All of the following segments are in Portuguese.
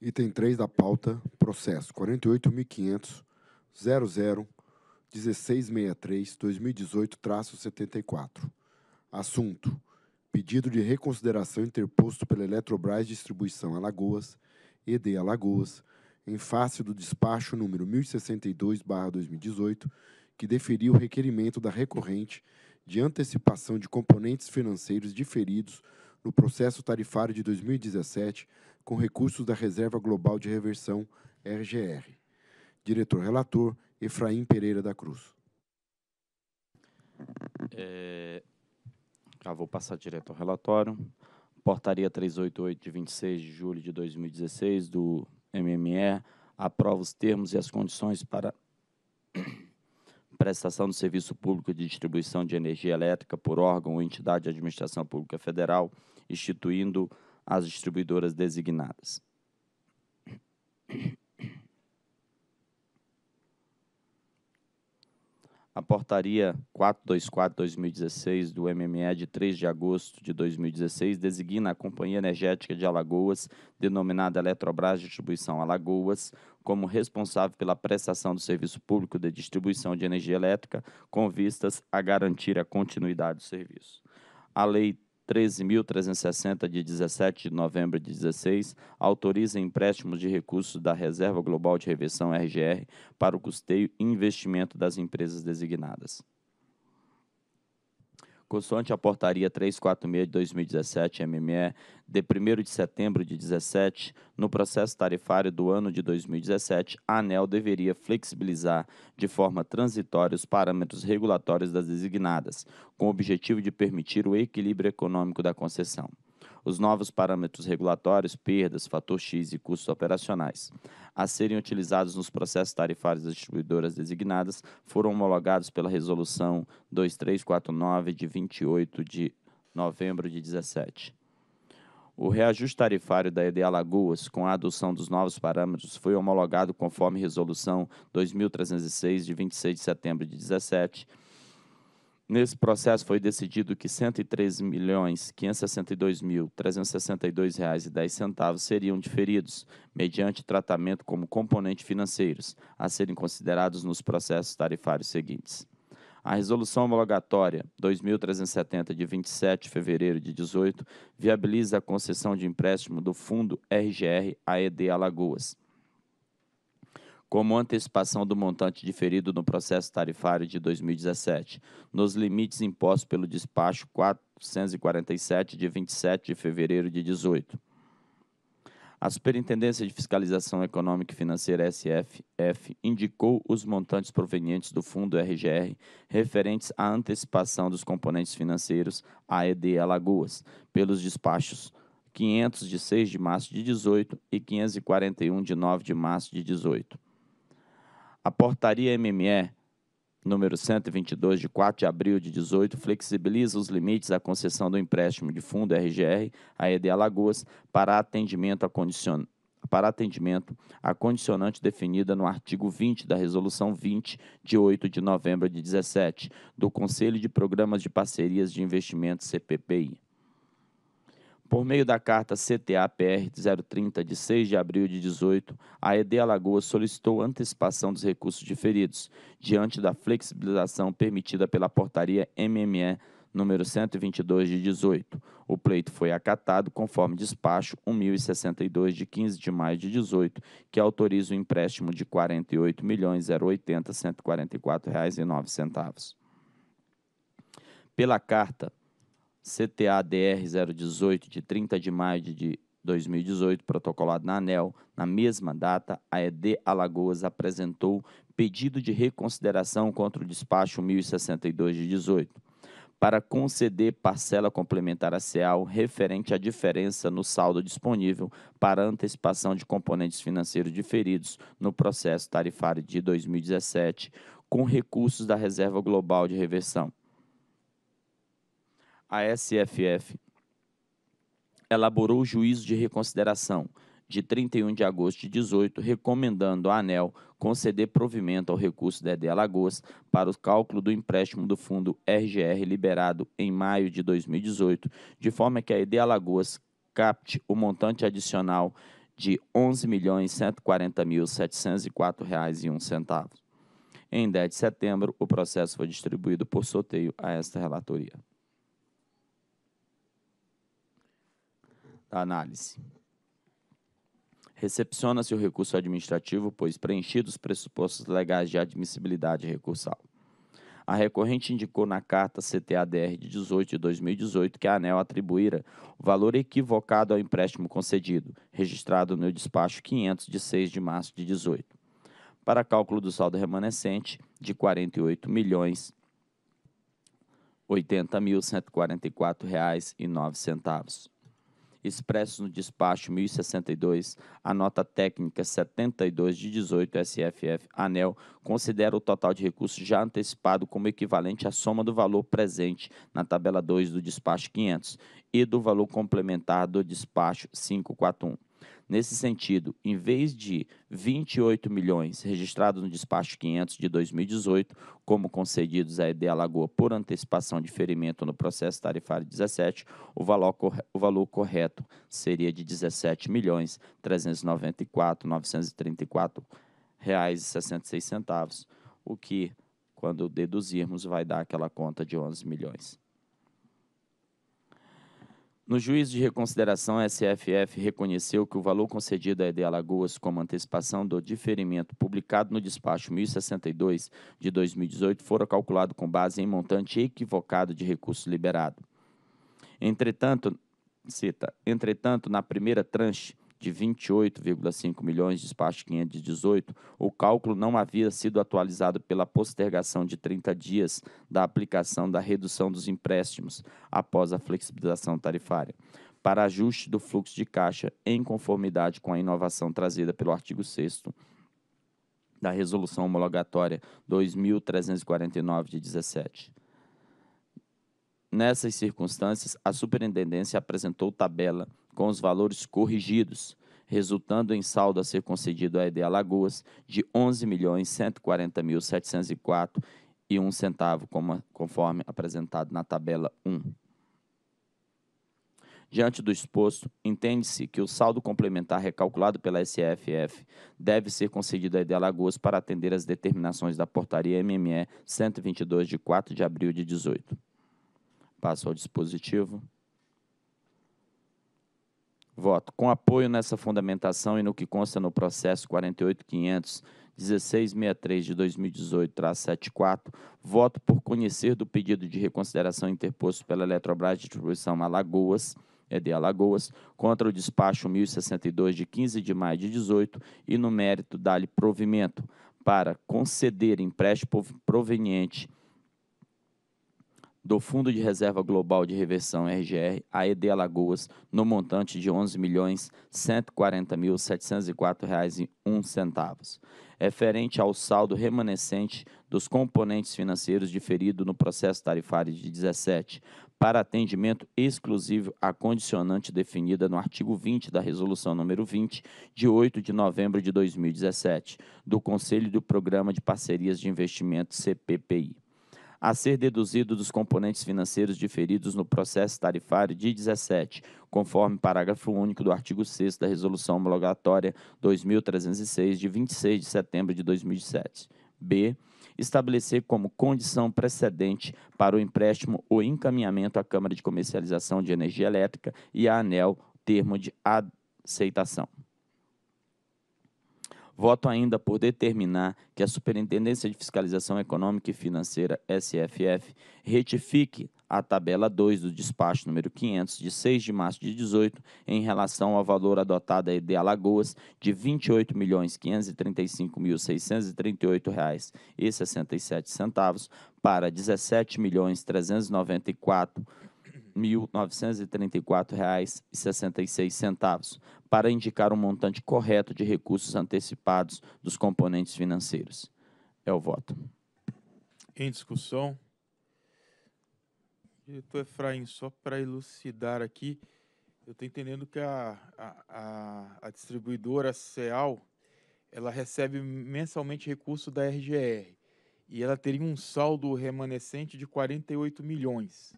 Item 3 da pauta, processo 48.500.001663-2018-74. Assunto: Pedido de reconsideração interposto pela Eletrobras Distribuição Alagoas, ED Alagoas, em face do despacho número 1062-2018, que deferiu o requerimento da recorrente de antecipação de componentes financeiros diferidos no processo tarifário de 2017 com recursos da Reserva Global de Reversão, RGR. Diretor-relator, Efraim Pereira da Cruz. É... Já vou passar direto ao relatório. Portaria 388, de 26 de julho de 2016, do MME, aprova os termos e as condições para prestação do serviço público de distribuição de energia elétrica por órgão ou entidade de administração pública federal, instituindo as distribuidoras designadas. a portaria 424-2016 do MME de 3 de agosto de 2016 designa a Companhia Energética de Alagoas, denominada Eletrobras Distribuição Alagoas, como responsável pela prestação do serviço público de distribuição de energia elétrica, com vistas a garantir a continuidade do serviço. A Lei 13.360 de 17 de novembro de 16 autoriza empréstimos de recursos da Reserva Global de Reversão RGR para o custeio e investimento das empresas designadas. Consoante a portaria 346 de 2017 MME, de 1 de setembro de 17, no processo tarifário do ano de 2017, a ANEL deveria flexibilizar de forma transitória os parâmetros regulatórios das designadas, com o objetivo de permitir o equilíbrio econômico da concessão os novos parâmetros regulatórios, perdas, fator X e custos operacionais, a serem utilizados nos processos tarifários das distribuidoras designadas, foram homologados pela Resolução 2349 de 28 de novembro de 17. O reajuste tarifário da EDA Lagoas, com a adoção dos novos parâmetros, foi homologado conforme Resolução 2306 de 26 de setembro de 17 Nesse processo foi decidido que R$ 103.562.362,10 seriam diferidos, mediante tratamento como componentes financeiros, a serem considerados nos processos tarifários seguintes. A Resolução Homologatória 2370 de 27 de fevereiro de 18 viabiliza a concessão de empréstimo do Fundo RGR AED Alagoas como antecipação do montante diferido no processo tarifário de 2017, nos limites impostos pelo despacho 447 de 27 de fevereiro de 18. A Superintendência de Fiscalização Econômica e Financeira SFF indicou os montantes provenientes do fundo RGR referentes à antecipação dos componentes financeiros AED Alagoas pelos despachos 500 de 6 de março de 18 e 541 de 9 de março de 18. A portaria MME número 122 de 4 de abril de 18 flexibiliza os limites da concessão do empréstimo de fundo RGR à ED Alagoas para atendimento a condicion... para atendimento à condicionante definida no artigo 20 da Resolução 20, de 8 de novembro de 17, do Conselho de Programas de Parcerias de Investimentos, CPPI. Por meio da carta CTA-PR 030, de 6 de abril de 18, a ED Alagoas solicitou antecipação dos recursos diferidos, diante da flexibilização permitida pela portaria MME número 122 de 18. O pleito foi acatado conforme despacho 1062 de 15 de maio de 18, que autoriza o empréstimo de R$ 48.080.144,09. Pela carta CTA-DR 018, de 30 de maio de 2018, protocolado na ANEL, na mesma data, a ED Alagoas apresentou pedido de reconsideração contra o despacho 1062 de 18, para conceder parcela complementar a CEAL referente à diferença no saldo disponível para antecipação de componentes financeiros diferidos no processo tarifário de 2017, com recursos da Reserva Global de Reversão a SFF elaborou o juízo de reconsideração de 31 de agosto de 18, recomendando à ANEL conceder provimento ao recurso ED Alagoas para o cálculo do empréstimo do fundo RGR liberado em maio de 2018, de forma que a ED Alagoas capte o montante adicional de R$ 11.140.704,01. Em 10 de setembro, o processo foi distribuído por sorteio a esta relatoria. análise. Recepciona-se o recurso administrativo, pois preenchidos os pressupostos legais de admissibilidade recursal. A recorrente indicou na carta CTADR de 18 de 2018 que a ANEL atribuíra o valor equivocado ao empréstimo concedido, registrado no despacho 500 de 6 de março de 18, para cálculo do saldo remanescente de 48 milhões reais e centavos expressos no despacho 1062, a nota técnica 72 de 18 SFF ANEL considera o total de recursos já antecipado como equivalente à soma do valor presente na tabela 2 do despacho 500 e do valor complementar do despacho 541. Nesse sentido, em vez de 28 milhões registrados no despacho 500 de 2018, como concedidos à ED Alagoa por antecipação de ferimento no processo tarifário 17, o valor, corre o valor correto seria de 17 milhões 394 934 reais e 66 centavos, o que, quando deduzirmos, vai dar aquela conta de 11 milhões. No juízo de reconsideração, a SFF reconheceu que o valor concedido à ED Alagoas como antecipação do diferimento publicado no despacho 1062 de 2018 fora calculado com base em montante equivocado de recurso liberado. Entretanto, cita, entretanto, na primeira tranche, de 28,5 milhões, despacho 518, o cálculo não havia sido atualizado pela postergação de 30 dias da aplicação da redução dos empréstimos após a flexibilização tarifária, para ajuste do fluxo de caixa em conformidade com a inovação trazida pelo artigo 6 da Resolução Homologatória 2349 de 17. Nessas circunstâncias, a superintendência apresentou tabela com os valores corrigidos, resultando em saldo a ser concedido à ED Alagoas de R$ milhões mil e um centavo, conforme apresentado na tabela 1. Diante do exposto, entende-se que o saldo complementar recalculado pela SFF deve ser concedido à ED Alagoas para atender às determinações da portaria MME 122 de 4 de abril de 18. Passo ao dispositivo. Voto. Com apoio nessa fundamentação e no que consta no processo 48.500. 1663 de 2018, traço 74, voto por conhecer do pedido de reconsideração interposto pela Eletrobras de Distribuição Alagoas, ED Alagoas, contra o despacho 1062 de 15 de maio de 18 e no mérito dá-lhe provimento para conceder empréstimo proveniente do Fundo de Reserva Global de Reversão RGR à ED Alagoas no montante de R$ 11.140.704,01, referente ao saldo remanescente dos componentes financeiros diferido no processo tarifário de 17, para atendimento exclusivo à condicionante definida no artigo 20 da Resolução número 20, de 8 de novembro de 2017, do Conselho do Programa de Parcerias de Investimento CPPI a ser deduzido dos componentes financeiros diferidos no processo tarifário de 17, conforme parágrafo único do artigo 6 da Resolução Homologatória 2306 de 26 de setembro de 2007. B. Estabelecer como condição precedente para o empréstimo o encaminhamento à Câmara de Comercialização de Energia Elétrica e à ANEL termo de aceitação. Voto ainda por determinar que a Superintendência de Fiscalização Econômica e Financeira, SFF, retifique a tabela 2 do despacho número 500 de 6 de março de 18 em relação ao valor adotado a de Alagoas de R$ 28.535.638,67 para R$ 17.394.000 R$ reais e centavos para indicar o um montante correto de recursos antecipados dos componentes financeiros. É o voto. Em discussão. Diretor Efraim, só para elucidar aqui, eu estou entendendo que a, a, a, a distribuidora CEAL ela recebe mensalmente recurso da RGR e ela teria um saldo remanescente de 48 milhões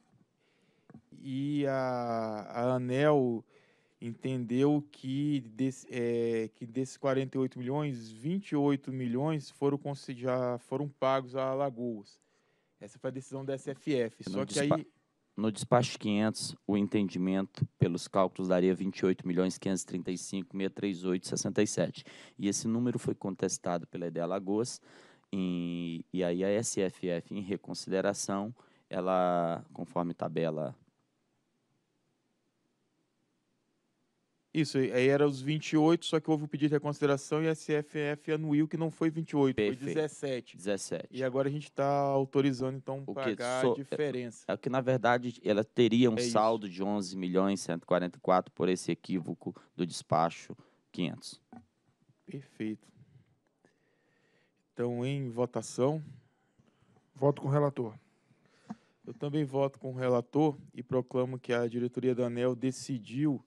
e a, a ANEL entendeu que, desse, é, que desses 48 milhões, 28 milhões foram, já foram pagos a Alagoas. Essa foi a decisão da SFF. Só que aí. No despacho 500, o entendimento pelos cálculos daria 28.535.638,67. milhões E esse número foi contestado pela EDE Alagoas. E, e aí a SFF, em reconsideração, ela, conforme tabela Isso, aí era os 28, só que houve o pedido de reconsideração e a SFF anuiu que não foi 28, Perfeito. foi 17. 17. E agora a gente está autorizando, então, o pagar so, a é, diferença. É, é, que, na verdade, ela teria um é saldo de 11 milhões 144 por esse equívoco do despacho 500. Perfeito. Então, em votação... Voto com o relator. Eu também voto com o relator e proclamo que a diretoria da ANEL decidiu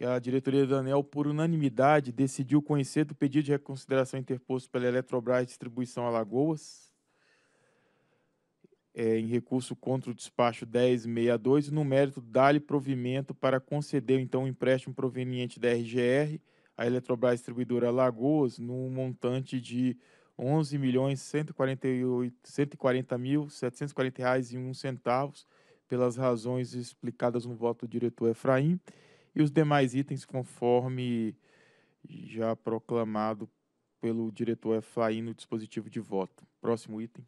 que a diretoria da ANEL, por unanimidade, decidiu conhecer do pedido de reconsideração interposto pela Eletrobras Distribuição Alagoas, é, em recurso contra o despacho 1062, no mérito dá-lhe provimento para conceder, então, o um empréstimo proveniente da RGR à Eletrobras Distribuidora Alagoas, no montante de R$ 11.140.740,01 pelas razões explicadas no voto do diretor Efraim e os demais itens conforme já proclamado pelo diretor Efraim é no dispositivo de voto. Próximo item.